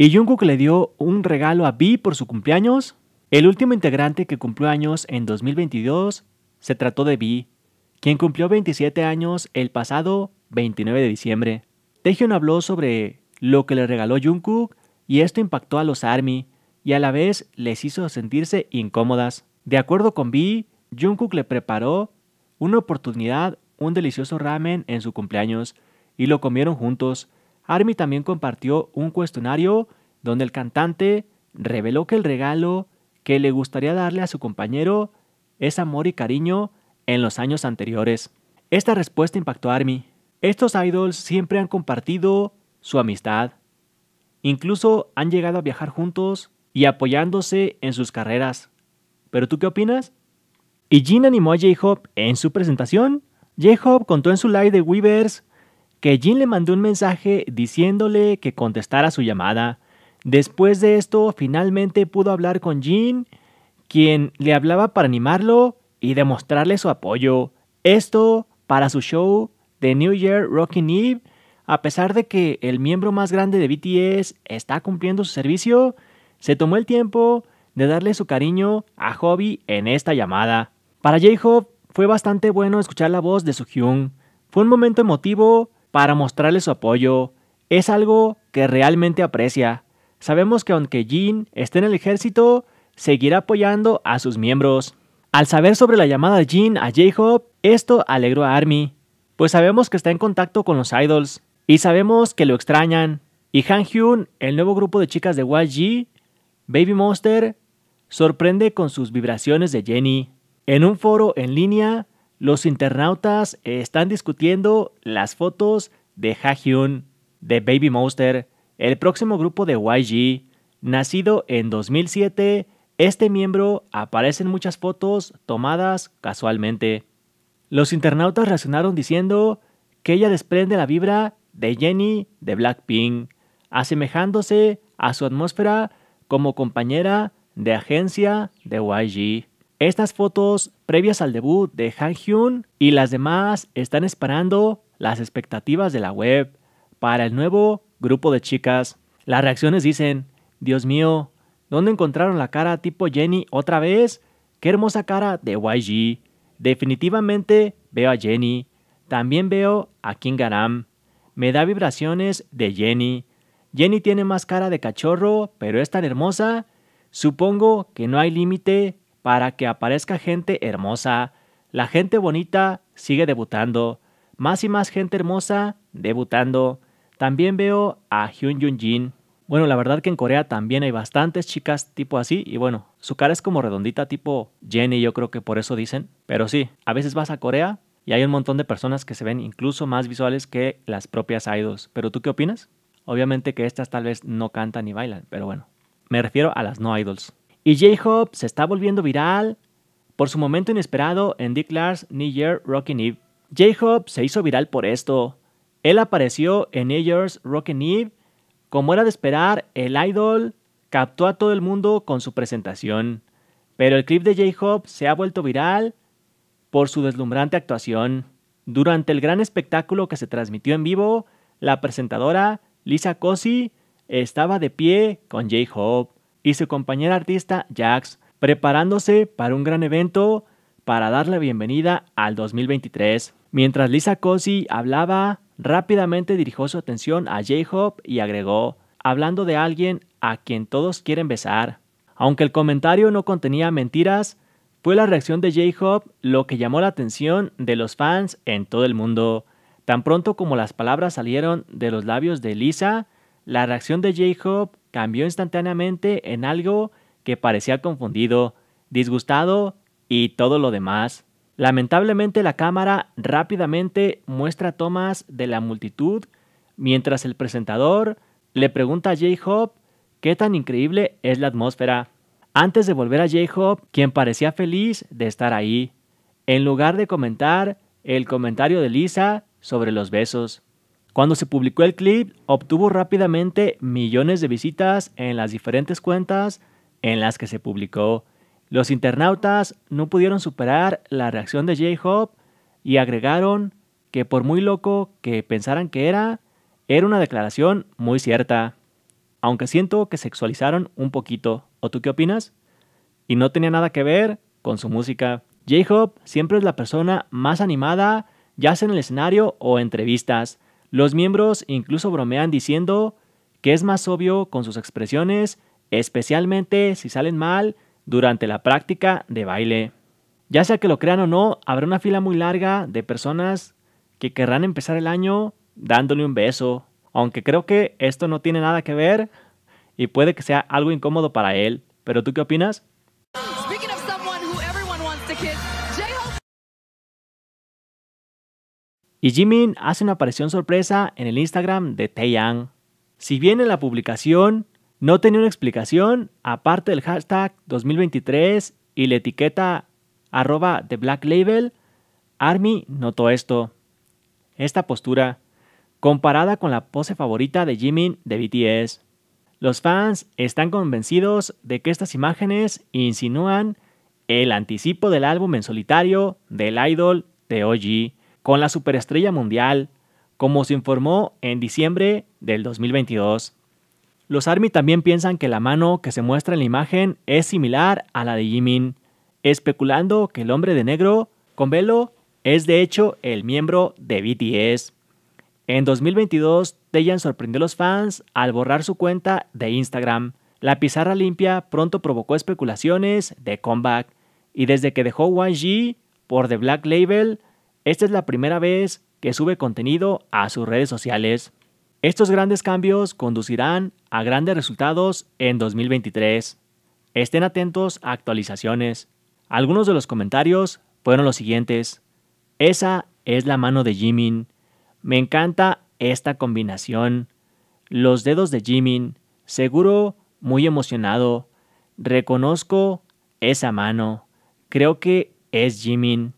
Y Jungkook le dio un regalo a V por su cumpleaños. El último integrante que cumplió años en 2022 se trató de V, quien cumplió 27 años el pasado 29 de diciembre. Taehyun habló sobre lo que le regaló Jungkook y esto impactó a los ARMY y a la vez les hizo sentirse incómodas. De acuerdo con V, Jungkook le preparó una oportunidad, un delicioso ramen en su cumpleaños y lo comieron juntos. Army también compartió un cuestionario donde el cantante reveló que el regalo que le gustaría darle a su compañero es amor y cariño en los años anteriores. Esta respuesta impactó a Army. Estos idols siempre han compartido su amistad. Incluso han llegado a viajar juntos y apoyándose en sus carreras. ¿Pero tú qué opinas? Y Jin animó a J-Hope en su presentación. J-Hope contó en su live de Weavers que Jin le mandó un mensaje diciéndole que contestara su llamada. Después de esto, finalmente pudo hablar con Jin, quien le hablaba para animarlo y demostrarle su apoyo. Esto para su show de New Year Rockin' Eve, a pesar de que el miembro más grande de BTS está cumpliendo su servicio, se tomó el tiempo de darle su cariño a Hobby en esta llamada. Para J-Hope fue bastante bueno escuchar la voz de su Hyun. Fue un momento emotivo para mostrarle su apoyo. Es algo que realmente aprecia. Sabemos que aunque Jin esté en el ejército, seguirá apoyando a sus miembros. Al saber sobre la llamada de Jin a J-Hope, esto alegró a Army, pues sabemos que está en contacto con los idols y sabemos que lo extrañan. Y Han Hyun, el nuevo grupo de chicas de YG, Baby Monster, sorprende con sus vibraciones de Jenny. En un foro en línea, los internautas están discutiendo las fotos de Ha Hyun, de Baby Monster, el próximo grupo de YG. Nacido en 2007, este miembro aparece en muchas fotos tomadas casualmente. Los internautas reaccionaron diciendo que ella desprende la vibra de Jenny de Blackpink, asemejándose a su atmósfera como compañera de agencia de YG. Estas fotos previas al debut de Han Hyun y las demás están esperando las expectativas de la web para el nuevo grupo de chicas. Las reacciones dicen, Dios mío, ¿dónde encontraron la cara tipo Jenny otra vez? Qué hermosa cara de YG. Definitivamente veo a Jenny. También veo a King Garam. Me da vibraciones de Jenny. Jenny tiene más cara de cachorro, pero es tan hermosa. Supongo que no hay límite para que aparezca gente hermosa. La gente bonita sigue debutando. Más y más gente hermosa debutando. También veo a Hyun Jin. Bueno, la verdad que en Corea también hay bastantes chicas tipo así y bueno, su cara es como redondita tipo Jenny, yo creo que por eso dicen. Pero sí, a veces vas a Corea y hay un montón de personas que se ven incluso más visuales que las propias idols. ¿Pero tú qué opinas? Obviamente que estas tal vez no cantan ni bailan, pero bueno, me refiero a las no idols. Y j hope se está volviendo viral por su momento inesperado en Dick Lars New Year's Rockin' Eve. j hope se hizo viral por esto. Él apareció en New Year's Rockin' Eve. Como era de esperar, el idol captó a todo el mundo con su presentación. Pero el clip de j hope se ha vuelto viral por su deslumbrante actuación. Durante el gran espectáculo que se transmitió en vivo, la presentadora Lisa Cosi estaba de pie con J-Hope y su compañera artista Jax, preparándose para un gran evento para dar la bienvenida al 2023. Mientras Lisa Cosi hablaba, rápidamente dirigió su atención a J-Hope y agregó, hablando de alguien a quien todos quieren besar. Aunque el comentario no contenía mentiras, fue la reacción de J-Hope lo que llamó la atención de los fans en todo el mundo. Tan pronto como las palabras salieron de los labios de Lisa, la reacción de J-Hope cambió instantáneamente en algo que parecía confundido, disgustado y todo lo demás. Lamentablemente la cámara rápidamente muestra tomas de la multitud mientras el presentador le pregunta a J-Hop qué tan increíble es la atmósfera. Antes de volver a J-Hop, quien parecía feliz de estar ahí, en lugar de comentar el comentario de Lisa sobre los besos. Cuando se publicó el clip, obtuvo rápidamente millones de visitas en las diferentes cuentas en las que se publicó. Los internautas no pudieron superar la reacción de J-Hope y agregaron que por muy loco que pensaran que era, era una declaración muy cierta. Aunque siento que sexualizaron un poquito, ¿o tú qué opinas? Y no tenía nada que ver con su música. J-Hope siempre es la persona más animada, ya sea en el escenario o entrevistas. Los miembros incluso bromean diciendo que es más obvio con sus expresiones, especialmente si salen mal durante la práctica de baile. Ya sea que lo crean o no, habrá una fila muy larga de personas que querrán empezar el año dándole un beso, aunque creo que esto no tiene nada que ver y puede que sea algo incómodo para él. ¿Pero tú qué opinas? Y Jimin hace una aparición sorpresa en el Instagram de Taeyang. Si bien en la publicación no tenía una explicación, aparte del hashtag 2023 y la etiqueta arroba de Black Label, Army notó esto. Esta postura, comparada con la pose favorita de Jimin de BTS. Los fans están convencidos de que estas imágenes insinúan el anticipo del álbum en solitario del idol de OG con la superestrella mundial, como se informó en diciembre del 2022. Los ARMY también piensan que la mano que se muestra en la imagen es similar a la de Jimin, especulando que el hombre de negro con velo es de hecho el miembro de BTS. En 2022, tellan sorprendió a los fans al borrar su cuenta de Instagram. La pizarra limpia pronto provocó especulaciones de comeback, y desde que dejó 1G por The Black Label, esta es la primera vez que sube contenido a sus redes sociales. Estos grandes cambios conducirán a grandes resultados en 2023. Estén atentos a actualizaciones. Algunos de los comentarios fueron los siguientes. Esa es la mano de Jimin. Me encanta esta combinación. Los dedos de Jimin. Seguro muy emocionado. Reconozco esa mano. Creo que es Jimin.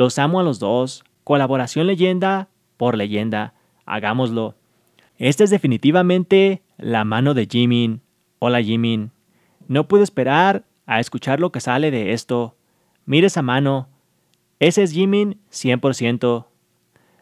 Los amo a los dos. Colaboración leyenda por leyenda. Hagámoslo. Esta es definitivamente la mano de Jimin. Hola Jimin. No puedo esperar a escuchar lo que sale de esto. Mire esa mano. Ese es Jimin 100%.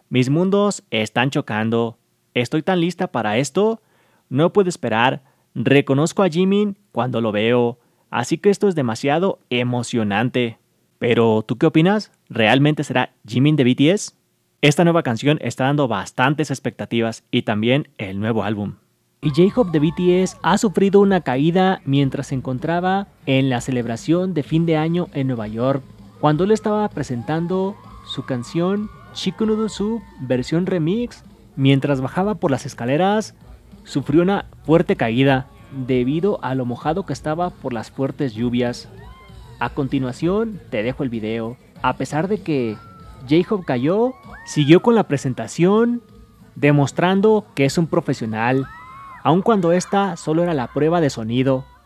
Mis mundos están chocando. Estoy tan lista para esto. No puedo esperar. Reconozco a Jimin cuando lo veo. Así que esto es demasiado emocionante. Pero, ¿tú qué opinas? ¿Realmente será Jimin de BTS? Esta nueva canción está dando bastantes expectativas y también el nuevo álbum. Y J-Hope de BTS ha sufrido una caída mientras se encontraba en la celebración de fin de año en Nueva York, cuando él estaba presentando su canción Chikunudu Sub versión remix. Mientras bajaba por las escaleras, sufrió una fuerte caída debido a lo mojado que estaba por las fuertes lluvias. A continuación, te dejo el video. A pesar de que Jacob cayó, siguió con la presentación, demostrando que es un profesional, aun cuando esta solo era la prueba de sonido